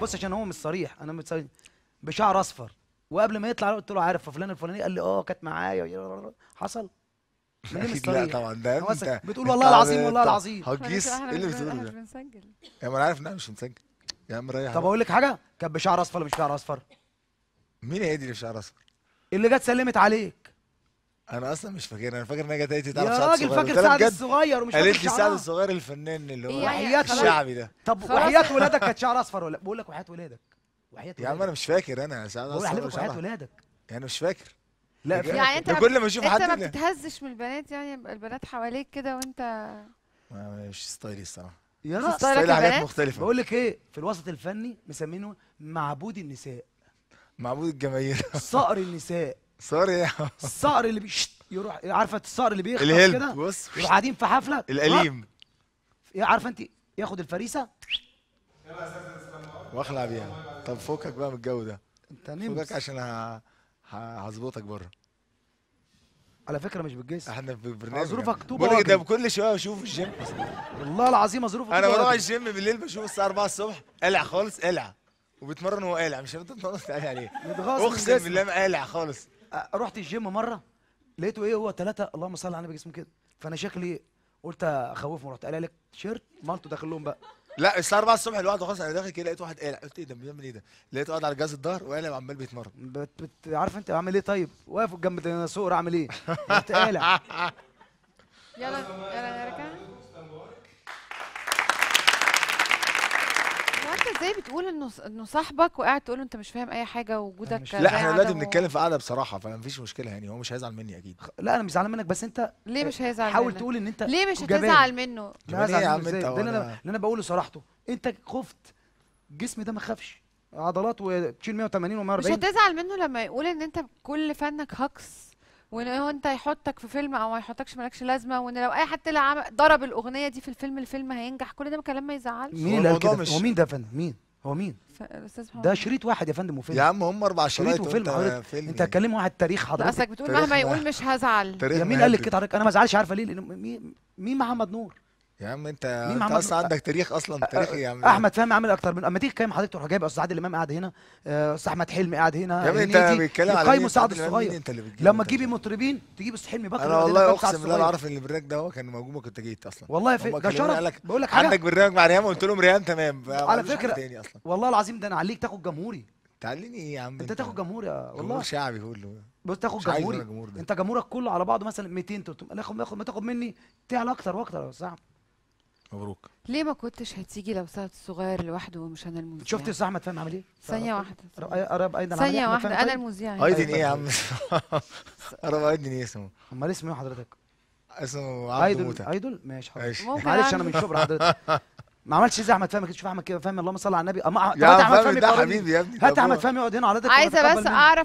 بص عشان هو مش صريح انا مش صريح بشعر اصفر وقبل ما يطلع قلت له عارف فلان الفلاني قال لي اه كانت معايا حصل اكيد لا طبعا ده انت بتقول والله العظيم والله العظيم هجيس ايه اللي بتقوله ده؟ بنسجل يا ما انا عارف ان انا مش بنسجل يا عم ريح طب اقول لك حاجه كانت بشعر اصفر ولا مش بشعر اصفر؟ مين هي دي اللي بشعر اصفر؟ اللي جت سلمت عليك انا اصلا مش فاكر انا فاكر ان هي جت تعرف يا سعد الصغير. فاكر سعد الصغير ومش قالت فاكر لي سعد الصغير الفنان اللي هو إيه، وحيات الشعبي ده طب وحيات وحياة ولادك كانت شعر اصفر ولا بقول لك وحياة ولادك وحياة يا عم انا مش فاكر انا سعد بقول اصلا حلفك وحياة ولادك انا يعني مش فاكر لا يعني انت كل ما اشوف يعني حد انت ما بتهزش بتتهزش من البنات يعني يبقى البنات حواليك كده وانت ما- مش ستايلي الصراحه يا راجل ستايلي حاجات مختلفه بقول لك ايه في الوسط الفني مسمينه معبود النساء معبود الجماهير صقر النساء صار ايه الصقر اللي بيش يروح عارفه الصقر اللي بيخبط كده بص يروح قاعدين في حفله القليم عارفه انت ياخد الفريسه واخلع بيها طب فوقك بقى من الجو ده انت نمس فوقك عشان هظبطك بره على فكره مش بالجس احنا في برنامج يعني. ظروفك طوبه بقول ده كل شويه اشوف الجيم والله العظيم ظروفك انا بروح الجيم بالليل بشوف الساعه 4 الصبح قلع خالص قلع وبتمرن وهو قالع مش هتتمرن قالع عليه اقسم بالله قالع خالص رحت الجيم مره لقيته ايه هو ثلاثه اللهم صل على النبي جسمه كده فانا شكلي قلت اخوفهم رحت قال لك تيشيرت مالته داخل لهم بقى لا الساعه 4 الصبح الواحد خلاص انا داخل كده لقيت واحد قالع قلت ايه ده بيعمل ايه ده؟ لقيته قاعد على جهاز الظهر وقالع عمال بيتمرن بت... بت... عارف انت عامل ايه طيب؟ واقف جنب الديناصور عامل ايه؟ قلت قالع يلا يلا يا ركان انت ازاي بتقول انه انه صاحبك وقاعد تقول له انت مش فاهم اي حاجه وجودك لا احنا دلوقتي بنتكلم في قعده بصراحه فما فيش مشكله يعني هو مش هيزعل مني اكيد لا انا مش زعلان منك بس انت ليه مش هيزعل حاول تقول ان انت ليه مش هتزعل منه لا هزعل يا عم انت ده انا اللي انا بقوله صراحته انت خفت الجسم ده ما خافش عضلات وتشيل 180 و140 مش هتزعل منه لما يقول ان انت كل فنك هكس وان هو انت يحطك في فيلم او ما يحطكش مالكش لازمه وان لو اي حد طلع ضرب الاغنيه دي في الفيلم الفيلم هينجح كل ده كلام ما يزعلش مين هو قال كده؟ هو مين ده يا فندم؟ مين؟ هو مين؟ محمد ده شريط واحد يا فندم وفيلم يا عم هم اربع شرايط شريط وفيلم فيلم انت يعني. هتكلم واحد تاريخ حضرتك اصلك بتقول مهما يقول مش هزعل يا مين قال لك كده حضرتك انا ما ازعلش عارفه ليه مين محمد نور يا عم انت انت عمل... اصلا عندك تاريخ اصلا تاريخي إيه يا عم احمد فهمي عامل اكتر من اما تيجي تكلم حضرتك تروح جايب استاذ عادل امام قاعد هنا آه، استاذ احمد حلمي قاعد هنا يا عم انت بتتكلم على قايم سعد الصغير انت اللي بتجيب لما تجيبي مطربين تجيب استاذ حلمي بكر انا والله اقسم بالله انا عارف ان البرنامج ده هو كان موجود ما كنت جيت اصلا والله في... ده شرف بقول لك عندك برنامج مع ريان قلت لهم ريان تمام على فكره والله العظيم ده انا عليك تاخد جمهوري تعلمني ايه يا عم انت تاخد جمهوري والله جمهور شعبي كله بص تاخد جمهوري انت جمهورك كله على بعضه مثلا 200 300 ناخد ما تاخد مني تعلى اكتر واكتر يا صاحبي مبروك ليه ما كنتش هتيجي لو سعد الصغير لوحده ومش انا المذيع شفت استاذ احمد فهمي عامل ايه ثانيه واحده قرب ايضا ثانيه واحده انا المذيع ايضا ايه يا عم قرب ايضا ايه اسمه امال اسمه ايه حضرتك اسمه عبده موتة ايدول ماشي حضرتك معلش انا من شبرا حضرتك ما عملتش زي احمد فهمي كنت شوف احمد كده فهمي اللهم صل على النبي يا احمد فهمي ده حبيبي يا ابني هات احمد فهمي يقعد هنا على ايدك عايزه بس اعرف